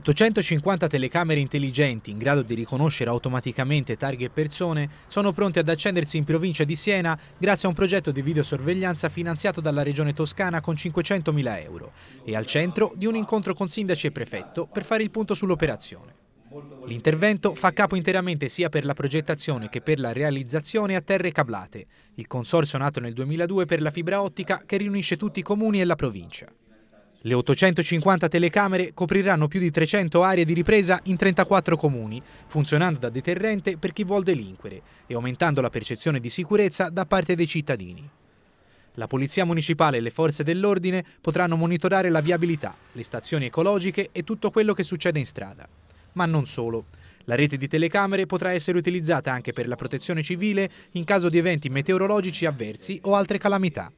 850 telecamere intelligenti in grado di riconoscere automaticamente targhe e persone sono pronte ad accendersi in provincia di Siena grazie a un progetto di videosorveglianza finanziato dalla regione toscana con 500.000 euro e al centro di un incontro con sindaci e prefetto per fare il punto sull'operazione. L'intervento fa capo interamente sia per la progettazione che per la realizzazione a terre cablate, il consorzio nato nel 2002 per la fibra ottica che riunisce tutti i comuni e la provincia. Le 850 telecamere copriranno più di 300 aree di ripresa in 34 comuni, funzionando da deterrente per chi vuol delinquere e aumentando la percezione di sicurezza da parte dei cittadini. La Polizia Municipale e le Forze dell'Ordine potranno monitorare la viabilità, le stazioni ecologiche e tutto quello che succede in strada. Ma non solo. La rete di telecamere potrà essere utilizzata anche per la protezione civile in caso di eventi meteorologici avversi o altre calamità.